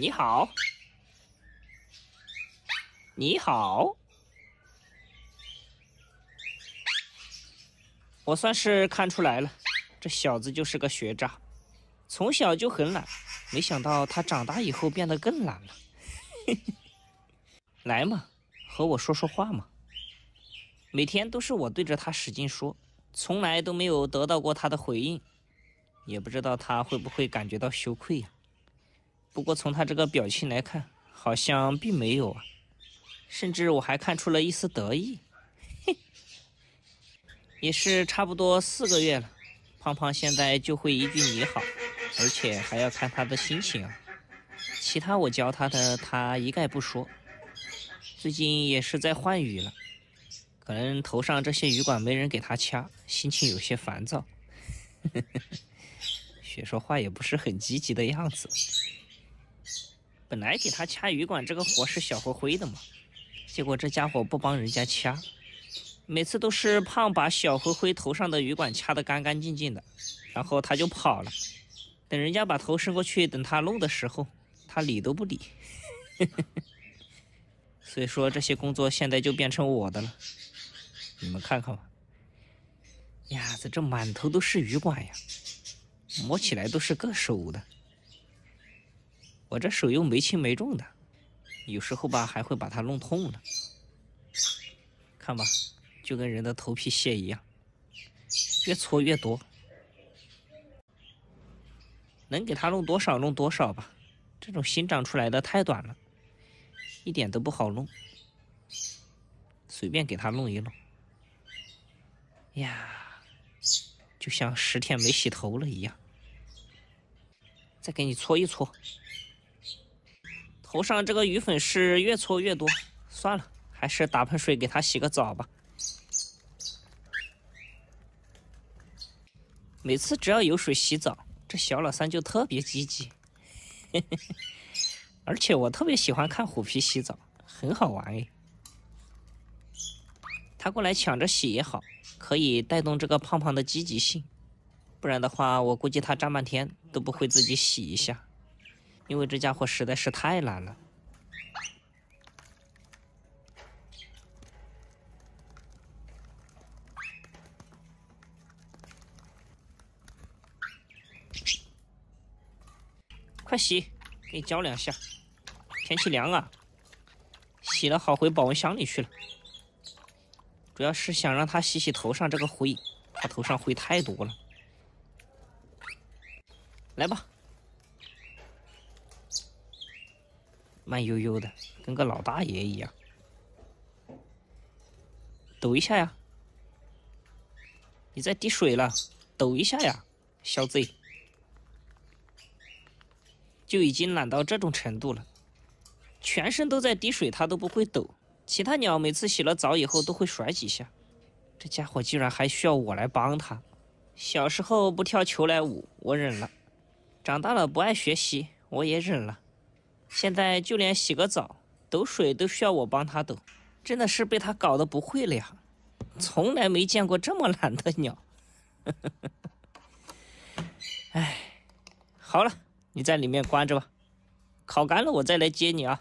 你好，你好，我算是看出来了，这小子就是个学渣，从小就很懒，没想到他长大以后变得更懒了。来嘛，和我说说话嘛，每天都是我对着他使劲说，从来都没有得到过他的回应，也不知道他会不会感觉到羞愧呀。不过从他这个表情来看，好像并没有啊，甚至我还看出了一丝得意。嘿，也是差不多四个月了，胖胖现在就会一句你好，而且还要看他的心情啊。其他我教他的，他一概不说。最近也是在换羽了，可能头上这些羽管没人给他掐，心情有些烦躁。呵呵呵，学说话也不是很积极的样子。本来给他掐鱼管这个活是小灰灰的嘛，结果这家伙不帮人家掐，每次都是胖把小灰灰头上的鱼管掐得干干净净的，然后他就跑了。等人家把头伸过去等他弄的时候，他理都不理，嘿嘿嘿。所以说这些工作现在就变成我的了，你们看看吧。呀，这这满头都是鱼管呀，摸起来都是硌手的。我这手又没轻没重的，有时候吧还会把它弄痛呢。看吧，就跟人的头皮屑一样，越搓越多。能给它弄多少弄多少吧。这种新长出来的太短了，一点都不好弄。随便给它弄一弄。呀，就像十天没洗头了一样。再给你搓一搓。头上这个鱼粉是越搓越多，算了，还是打盆水给它洗个澡吧。每次只要有水洗澡，这小老三就特别积极，嘿嘿嘿。而且我特别喜欢看虎皮洗澡，很好玩哎。他过来抢着洗也好，可以带动这个胖胖的积极性，不然的话，我估计他站半天都不会自己洗一下。因为这家伙实在是太懒了，快洗，给你浇两下。天气凉啊，洗了好回保温箱里去了。主要是想让它洗洗头上这个灰，它头上灰太多了。来吧。慢悠悠的，跟个老大爷一样。抖一下呀！你在滴水了，抖一下呀，小子！就已经懒到这种程度了，全身都在滴水，它都不会抖。其他鸟每次洗了澡以后都会甩几下，这家伙竟然还需要我来帮他。小时候不跳球来舞，我忍了；长大了不爱学习，我也忍了。现在就连洗个澡、抖水都需要我帮他抖，真的是被他搞得不会了呀！从来没见过这么懒的鸟。哎，好了，你在里面关着吧，烤干了我再来接你啊。